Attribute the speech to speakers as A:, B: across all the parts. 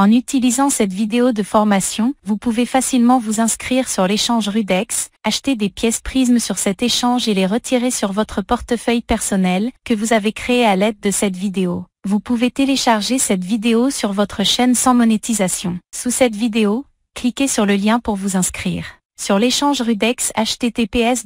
A: En utilisant cette vidéo de formation, vous pouvez facilement vous inscrire sur l'échange Rudex, acheter des pièces prismes sur cet échange et les retirer sur votre portefeuille personnel que vous avez créé à l'aide de cette vidéo. Vous pouvez télécharger cette vidéo sur votre chaîne sans monétisation. Sous cette vidéo, cliquez sur le lien pour vous inscrire. Sur l'échange Rudex https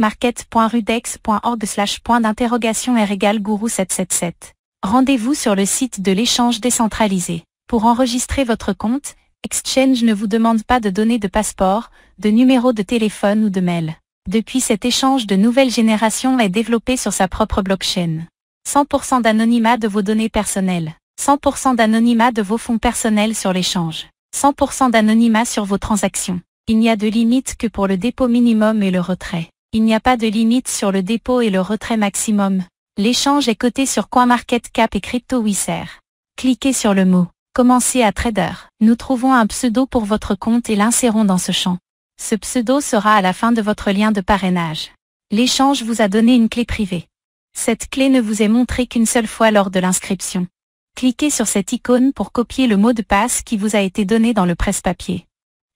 A: market.rudex.org point d'interrogation r gourou 777. Rendez-vous sur le site de l'échange décentralisé. Pour enregistrer votre compte, Exchange ne vous demande pas de données de passeport, de numéro de téléphone ou de mail. Depuis cet échange de nouvelle génération est développé sur sa propre blockchain. 100% d'anonymat de vos données personnelles. 100% d'anonymat de vos fonds personnels sur l'échange. 100% d'anonymat sur vos transactions. Il n'y a de limite que pour le dépôt minimum et le retrait. Il n'y a pas de limite sur le dépôt et le retrait maximum. L'échange est coté sur CoinMarketCap et CryptoWizard. Cliquez sur le mot Commencez à Trader. Nous trouvons un pseudo pour votre compte et l'insérons dans ce champ. Ce pseudo sera à la fin de votre lien de parrainage. L'échange vous a donné une clé privée. Cette clé ne vous est montrée qu'une seule fois lors de l'inscription. Cliquez sur cette icône pour copier le mot de passe qui vous a été donné dans le presse-papier.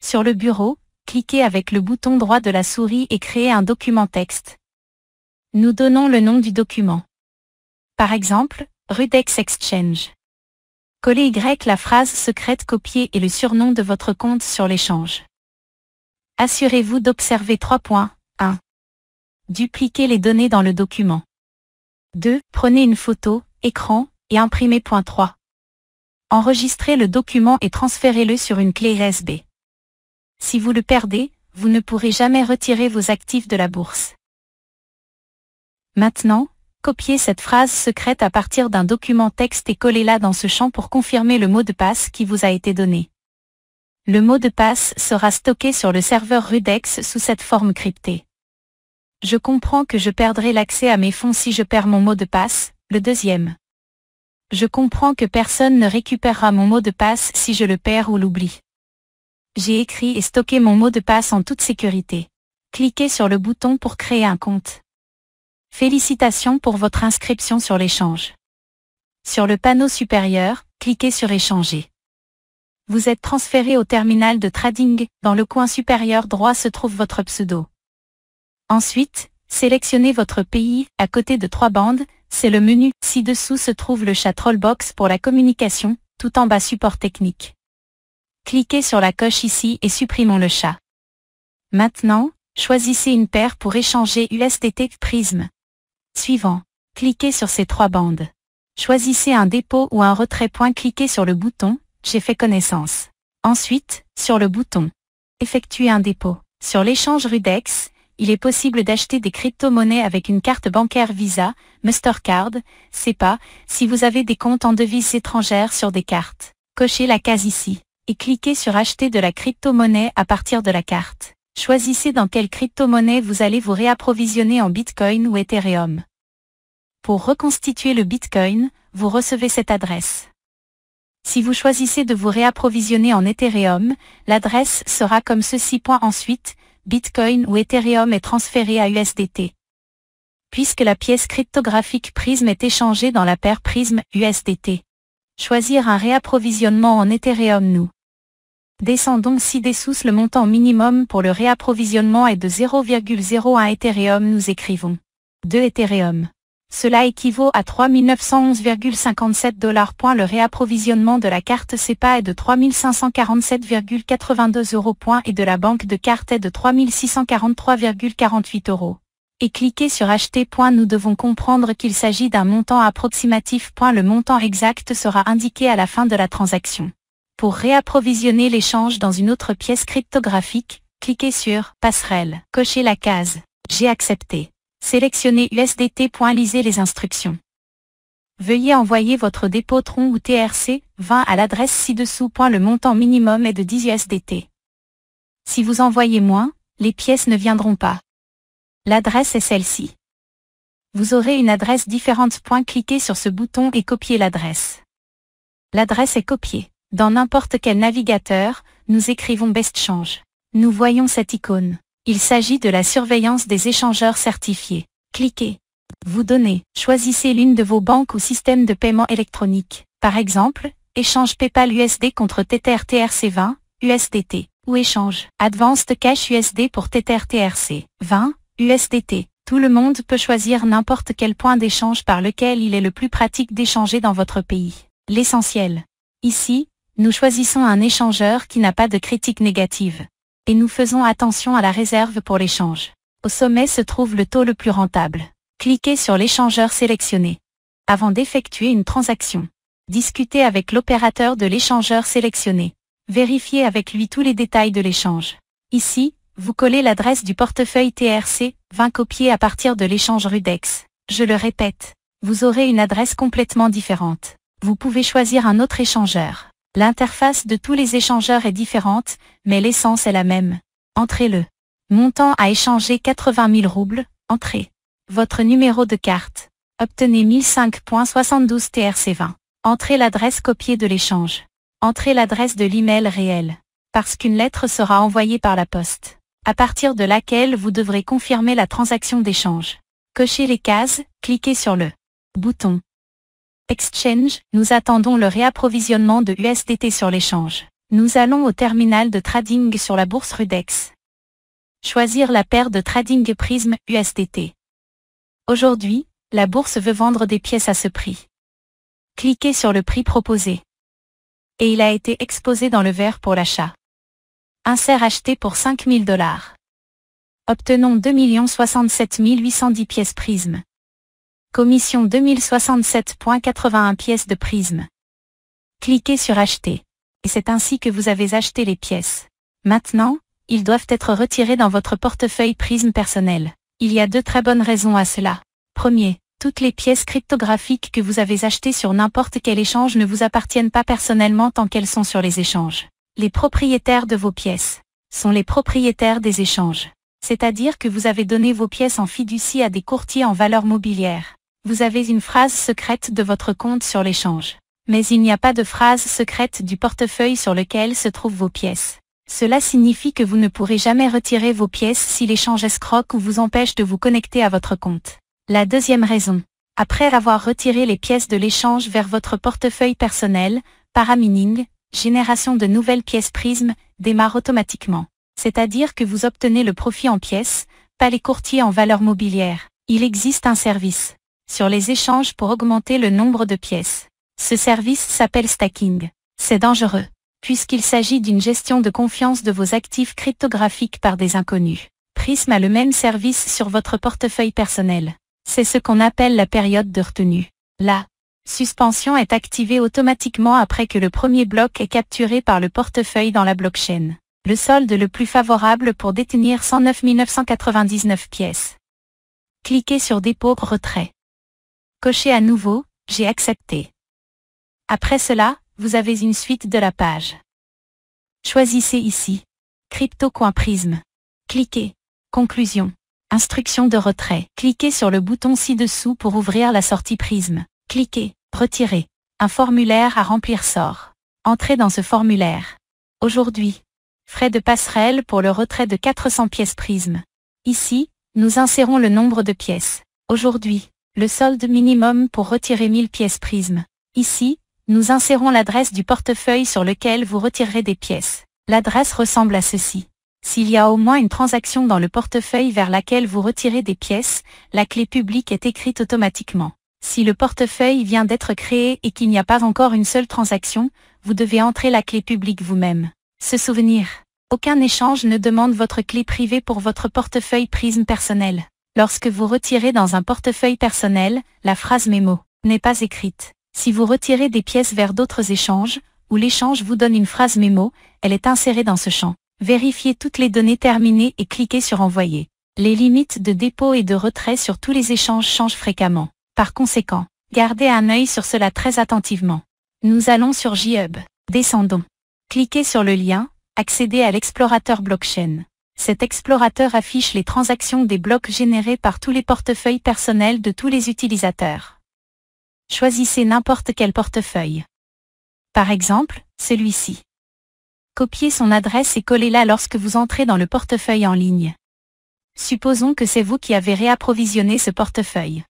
A: Sur le bureau, cliquez avec le bouton droit de la souris et créez un document texte. Nous donnons le nom du document. Par exemple, Rudex Exchange. Collez Y la phrase secrète copiée et le surnom de votre compte sur l'échange. Assurez-vous d'observer 3 points. 1. Dupliquez les données dans le document. 2. Prenez une photo, écran, et imprimez. Point 3. Enregistrez le document et transférez-le sur une clé USB. Si vous le perdez, vous ne pourrez jamais retirer vos actifs de la bourse. Maintenant, Copiez cette phrase secrète à partir d'un document texte et collez-la dans ce champ pour confirmer le mot de passe qui vous a été donné. Le mot de passe sera stocké sur le serveur Rudex sous cette forme cryptée. Je comprends que je perdrai l'accès à mes fonds si je perds mon mot de passe, le deuxième. Je comprends que personne ne récupérera mon mot de passe si je le perds ou l'oublie. J'ai écrit et stocké mon mot de passe en toute sécurité. Cliquez sur le bouton pour créer un compte. Félicitations pour votre inscription sur l'échange. Sur le panneau supérieur, cliquez sur Échanger. Vous êtes transféré au terminal de trading. Dans le coin supérieur droit se trouve votre pseudo. Ensuite, sélectionnez votre pays. À côté de trois bandes, c'est le menu. Ci-dessous se trouve le chat Trollbox pour la communication, tout en bas support technique. Cliquez sur la coche ici et supprimons le chat. Maintenant, choisissez une paire pour échanger USTT Prism. Suivant. Cliquez sur ces trois bandes. Choisissez un dépôt ou un retrait. Point, cliquez sur le bouton « J'ai fait connaissance ». Ensuite, sur le bouton « Effectuer un dépôt ». Sur l'échange Rudex, il est possible d'acheter des crypto-monnaies avec une carte bancaire Visa, Mastercard, SEPA, si vous avez des comptes en devises étrangères sur des cartes. Cochez la case ici et cliquez sur Acheter de la crypto-monnaie à partir de la carte. Choisissez dans quelle crypto-monnaie vous allez vous réapprovisionner en Bitcoin ou Ethereum. Pour reconstituer le Bitcoin, vous recevez cette adresse. Si vous choisissez de vous réapprovisionner en Ethereum, l'adresse sera comme ceci. Ensuite, Bitcoin ou Ethereum est transféré à USDT. Puisque la pièce cryptographique Prism est échangée dans la paire Prism USDT. Choisir un réapprovisionnement en Ethereum nous. Descendons des dessous le montant minimum pour le réapprovisionnement est de 0,01 Ethereum nous écrivons. 2 Ethereum. Cela équivaut à 3911,57 dollars. Le réapprovisionnement de la carte CEPA est de 3547,82 euros. Et de la banque de cartes est de 3643,48 euros. Et cliquez sur acheter. Nous devons comprendre qu'il s'agit d'un montant approximatif. Le montant exact sera indiqué à la fin de la transaction. Pour réapprovisionner l'échange dans une autre pièce cryptographique, cliquez sur Passerelle. Cochez la case J'ai accepté. Sélectionnez USDT. Lisez les instructions. Veuillez envoyer votre dépôt Tron ou TRC 20 à l'adresse ci-dessous. Le montant minimum est de 10 USDT. Si vous envoyez moins, les pièces ne viendront pas. L'adresse est celle-ci. Vous aurez une adresse différente. Cliquez sur ce bouton et copiez l'adresse. L'adresse est copiée. Dans n'importe quel navigateur, nous écrivons BestChange. Nous voyons cette icône. Il s'agit de la surveillance des échangeurs certifiés. Cliquez. Vous donnez. Choisissez l'une de vos banques ou systèmes de paiement électronique. Par exemple, échange PayPal USD contre Tether TRC20, USDT. Ou échange Advanced Cash USD pour Tether TRC 20, USDT. Tout le monde peut choisir n'importe quel point d'échange par lequel il est le plus pratique d'échanger dans votre pays. L'essentiel. Ici, nous choisissons un échangeur qui n'a pas de critique négative. Et nous faisons attention à la réserve pour l'échange. Au sommet se trouve le taux le plus rentable. Cliquez sur l'échangeur sélectionné. Avant d'effectuer une transaction, discutez avec l'opérateur de l'échangeur sélectionné. Vérifiez avec lui tous les détails de l'échange. Ici, vous collez l'adresse du portefeuille TRC, 20 copiés à partir de l'échange Rudex. Je le répète, vous aurez une adresse complètement différente. Vous pouvez choisir un autre échangeur. L'interface de tous les échangeurs est différente, mais l'essence est la même. Entrez-le. Montant à échanger 80 000 roubles, entrez. Votre numéro de carte. Obtenez 1005.72 TRC20. Entrez l'adresse copiée de l'échange. Entrez l'adresse de l'email réel. Parce qu'une lettre sera envoyée par la poste. À partir de laquelle vous devrez confirmer la transaction d'échange. Cochez les cases, cliquez sur le bouton. Exchange, nous attendons le réapprovisionnement de USDT sur l'échange. Nous allons au terminal de trading sur la bourse Rudex. Choisir la paire de trading Prism USDT. Aujourd'hui, la bourse veut vendre des pièces à ce prix. Cliquez sur le prix proposé. Et il a été exposé dans le verre pour l'achat. Insert acheté pour 5000 dollars. Obtenons 2 67 810 pièces Prism. Commission 2067.81 pièces de prisme. Cliquez sur Acheter. Et c'est ainsi que vous avez acheté les pièces. Maintenant, ils doivent être retirés dans votre portefeuille prisme personnel. Il y a deux très bonnes raisons à cela. Premier, toutes les pièces cryptographiques que vous avez achetées sur n'importe quel échange ne vous appartiennent pas personnellement tant qu'elles sont sur les échanges. Les propriétaires de vos pièces sont les propriétaires des échanges. C'est-à-dire que vous avez donné vos pièces en fiducie à des courtiers en valeur mobilière. Vous avez une phrase secrète de votre compte sur l'échange. Mais il n'y a pas de phrase secrète du portefeuille sur lequel se trouvent vos pièces. Cela signifie que vous ne pourrez jamais retirer vos pièces si l'échange escroque ou vous empêche de vous connecter à votre compte. La deuxième raison. Après avoir retiré les pièces de l'échange vers votre portefeuille personnel, Paramining, génération de nouvelles pièces Prism, démarre automatiquement. C'est-à-dire que vous obtenez le profit en pièces, pas les courtiers en valeur mobilière. Il existe un service sur les échanges pour augmenter le nombre de pièces. Ce service s'appelle stacking. C'est dangereux, puisqu'il s'agit d'une gestion de confiance de vos actifs cryptographiques par des inconnus. Prism a le même service sur votre portefeuille personnel. C'est ce qu'on appelle la période de retenue. La suspension est activée automatiquement après que le premier bloc est capturé par le portefeuille dans la blockchain. Le solde le plus favorable pour détenir 109 999 pièces. Cliquez sur dépôt retrait. Cochez à nouveau J'ai accepté. Après cela, vous avez une suite de la page. Choisissez ici CryptoCoin Prisme. Cliquez Conclusion. Instruction de retrait. Cliquez sur le bouton ci-dessous pour ouvrir la sortie Prisme. Cliquez Retirer. Un formulaire à remplir sort. Entrez dans ce formulaire. Aujourd'hui. Frais de passerelle pour le retrait de 400 pièces Prisme. Ici, nous insérons le nombre de pièces. Aujourd'hui le solde minimum pour retirer 1000 pièces prisme. Ici, nous insérons l'adresse du portefeuille sur lequel vous retirerez des pièces. L'adresse ressemble à ceci. S'il y a au moins une transaction dans le portefeuille vers laquelle vous retirez des pièces, la clé publique est écrite automatiquement. Si le portefeuille vient d'être créé et qu'il n'y a pas encore une seule transaction, vous devez entrer la clé publique vous-même. Se souvenir. Aucun échange ne demande votre clé privée pour votre portefeuille prisme personnel. Lorsque vous retirez dans un portefeuille personnel, la phrase mémo n'est pas écrite. Si vous retirez des pièces vers d'autres échanges, ou l'échange vous donne une phrase mémo, elle est insérée dans ce champ. Vérifiez toutes les données terminées et cliquez sur Envoyer. Les limites de dépôt et de retrait sur tous les échanges changent fréquemment. Par conséquent, gardez un œil sur cela très attentivement. Nous allons sur j Descendons. Cliquez sur le lien, accédez à l'explorateur blockchain cet explorateur affiche les transactions des blocs générés par tous les portefeuilles personnels de tous les utilisateurs. Choisissez n'importe quel portefeuille. Par exemple, celui-ci. Copiez son adresse et collez-la lorsque vous entrez dans le portefeuille en ligne. Supposons que c'est vous qui avez réapprovisionné ce portefeuille.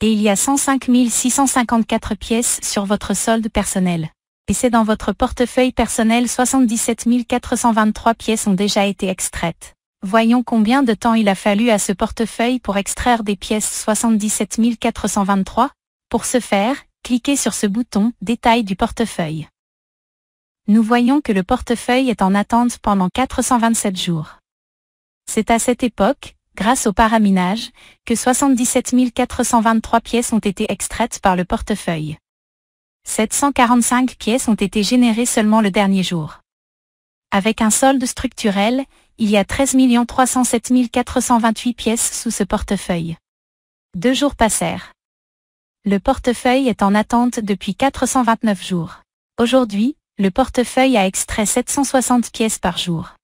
A: Et il y a 105 654 pièces sur votre solde personnel et c'est dans votre portefeuille personnel 77 423 pièces ont déjà été extraites. Voyons combien de temps il a fallu à ce portefeuille pour extraire des pièces 77 423. Pour ce faire, cliquez sur ce bouton Détail du portefeuille. Nous voyons que le portefeuille est en attente pendant 427 jours. C'est à cette époque, grâce au paraminage, que 77 423 pièces ont été extraites par le portefeuille. 745 pièces ont été générées seulement le dernier jour. Avec un solde structurel, il y a 13 307 428 pièces sous ce portefeuille. Deux jours passèrent. Le portefeuille est en attente depuis 429 jours. Aujourd'hui, le portefeuille a extrait 760 pièces par jour.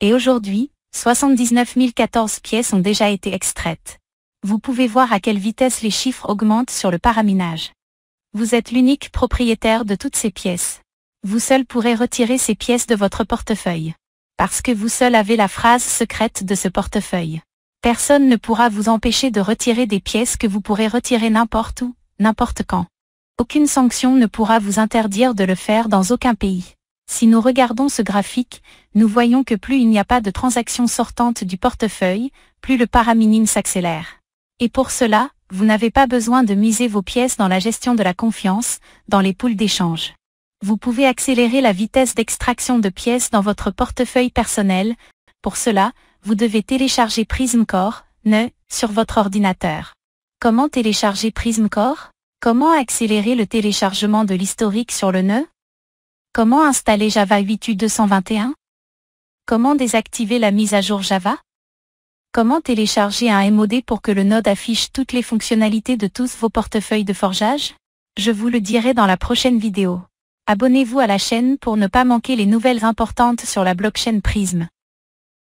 A: Et aujourd'hui, 79 014 pièces ont déjà été extraites. Vous pouvez voir à quelle vitesse les chiffres augmentent sur le paraminage. Vous êtes l'unique propriétaire de toutes ces pièces. Vous seul pourrez retirer ces pièces de votre portefeuille. Parce que vous seul avez la phrase secrète de ce portefeuille. Personne ne pourra vous empêcher de retirer des pièces que vous pourrez retirer n'importe où, n'importe quand. Aucune sanction ne pourra vous interdire de le faire dans aucun pays. Si nous regardons ce graphique, nous voyons que plus il n'y a pas de transactions sortantes du portefeuille, plus le paraminine s'accélère. Et pour cela, vous n'avez pas besoin de miser vos pièces dans la gestion de la confiance, dans les poules d'échange. Vous pouvez accélérer la vitesse d'extraction de pièces dans votre portefeuille personnel. Pour cela, vous devez télécharger Prism Core, NE, sur votre ordinateur. Comment télécharger Prism Core Comment accélérer le téléchargement de l'historique sur le nœud Comment installer Java 8U221 Comment désactiver la mise à jour Java Comment télécharger un MOD pour que le node affiche toutes les fonctionnalités de tous vos portefeuilles de forgeage Je vous le dirai dans la prochaine vidéo. Abonnez-vous à la chaîne pour ne pas manquer les nouvelles importantes sur la blockchain Prism.